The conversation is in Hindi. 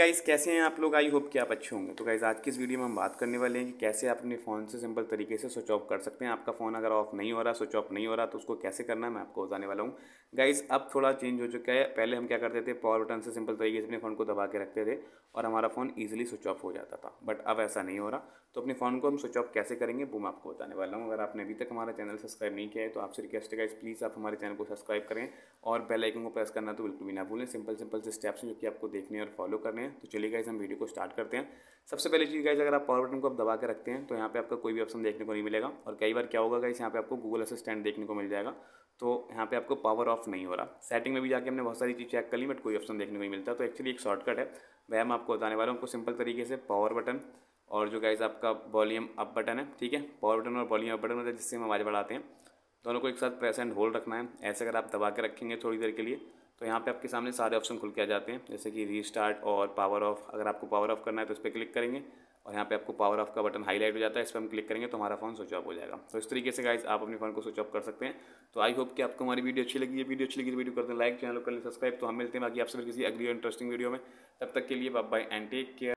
गाइज़ कैसे हैं आप लोग आई होप कि आप अच्छे होंगे तो गाइज़ आज की इस वीडियो में हम बात करने वाले हैं कि कैसे आप अपने फ़ोन से सिंपल तरीके से स्विच ऑफ कर सकते हैं आपका फ़ोन अगर ऑफ नहीं हो रहा स्विच ऑफ नहीं हो रहा तो उसको कैसे करना है मैं आपको बताने वाला हूँ गाइज़ अब थोड़ा चेंज हो चुका है पहले हम क्या करते थे पावर बटन से सिंपल तरीके से अपने फ़ोन को दबा के रखते थे और हमारा फ़ोन ईजिली स्विच ऑफ हो जाता था बट अब ऐसा नहीं हो रहा तो अपने फ़ोन को हम स्विच ऑफ कैसे करेंगे वो मैं आपको बताने वाला हूँ अगर आपने अभी तक हमारा चैनल सब्सक्राइब नहीं किया है तो आपसे रिक्वेस्ट है गाइज़ प्लीज़ आप हमारे चैनल को सब्सक्राइब करें और बेल आइकन को प्रेस करना तो बिल्कुल भी ना भूलें सिंपल सिंपल से स्टेप्स जो कि आपको देखने और फॉलो करने हैं हैं तो चलिए गाइज हम वीडियो को स्टार्ट करते हैं सबसे पहले चीज़ गाइज अगर आप पावर बटन को आप दबा के रखते हैं तो यहाँ पे आपका कोई भी ऑप्शन देखने को नहीं मिलेगा और कई बार क्या होगा गाइस यहाँ पे आपको गूगल असिस्टेंट देखने को मिल जाएगा तो यहाँ पे आपको पावर ऑफ नहीं हो रहा सेटिंग में भी जाके हमने बहुत सारी चीज़ चेक कर ली बट कोई ऑप्शन देखने को नहीं मिलता तो एक्चुअली एक शॉर्टकट है वह मैं आपको बताने वाला हूँ आपको सिंपल तरीके से पावर बटन और जो गाइज आपका वॉल्यूम अप बटन है ठीक है पावर बटन और वॉल्यूम अप बटन होता है जिससे हम आवाज़ बढ़ाते हैं दोनों को एक साथ प्रेस एंड होल्ड रखना है ऐसे अगर आप दबा के रखेंगे थोड़ी देर के लिए तो यहाँ पे आपके सामने सारे ऑप्शन खुल के आ जाते हैं जैसे कि रीस्टार्ट और पावर ऑफ अगर आपको पावर ऑफ करना है तो इस पर क्लिक करेंगे और यहाँ पे आपको पावर ऑफ का बटन हाईलाइट हो जाता है इस पर हम क्लिक करेंगे तो हमारा फोन स्विच ऑफ हो जाएगा तो इस तरीके से गाइज आप अपने फोन को स्विच ऑफ कर सकते हैं तो आई होप कि आपको हमारी वीडियो अच्छी लगी है वीडियो अच्छी लगी तो वीडियो करते हैं लाइक चैनल को कर लें सब्सक्राइब तो हम मिलते हैं बाकी आपसे किसी अगली इंटरेस्टिंग वीडियो में तब तक के लिए बाय एंड टेक केयर